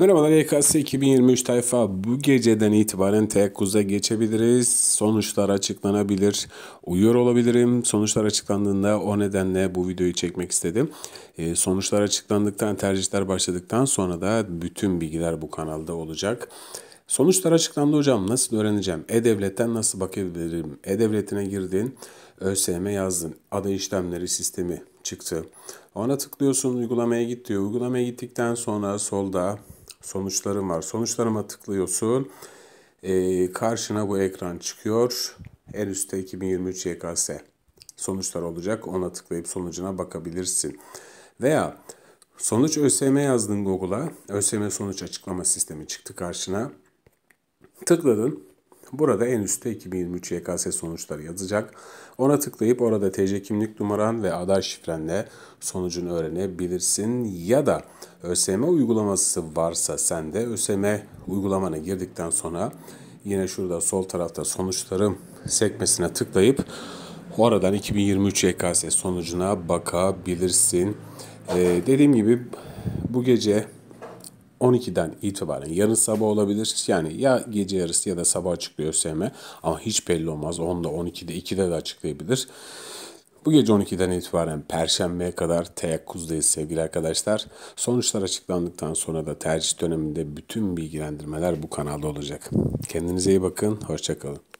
Merhabalar YKS e 2023 tayfa bu geceden itibaren teyakkuza geçebiliriz. Sonuçlar açıklanabilir. Uyuyor olabilirim. Sonuçlar açıklandığında o nedenle bu videoyu çekmek istedim. E, sonuçlar açıklandıktan, tercihler başladıktan sonra da bütün bilgiler bu kanalda olacak. Sonuçlar açıklandı hocam. Nasıl öğreneceğim? E-Devlet'ten nasıl bakabilirim? E-Devlet'ine girdin. ÖSYM yazdın. Adı işlemleri sistemi çıktı. Ona tıklıyorsun. Uygulamaya git diyor. Uygulamaya gittikten sonra solda sonuçlarım var. Sonuçlarıma tıklıyorsun. E, karşına bu ekran çıkıyor. En üstte 2023 YKS sonuçlar olacak. Ona tıklayıp sonucuna bakabilirsin. Veya sonuç ÖSYM yazdın Google'a. ÖSYM sonuç açıklama sistemi çıktı karşına. Tıkladın. Burada en üstte 2023 YKS sonuçları yazacak. Ona tıklayıp orada TC kimlik numaran ve aday şifrenle sonucunu öğrenebilirsin. Ya da ÖSYM uygulaması varsa sen de ÖSYM uygulamana girdikten sonra yine şurada sol tarafta sonuçlarım sekmesine tıklayıp oradan 2023 YKS sonucuna bakabilirsin. Ee, dediğim gibi bu gece 12'den itibaren yarın sabah olabilir. Yani ya gece yarısı ya da sabah açıklıyor ÖSYM ama hiç belli olmaz. 10'da, 12'de, 2'de de açıklayabilir. Bu gece 12'den itibaren Perşembe'ye kadar teyakkuzdayız sevgili arkadaşlar. Sonuçlar açıklandıktan sonra da tercih döneminde bütün bilgilendirmeler bu kanalda olacak. Kendinize iyi bakın, hoşçakalın.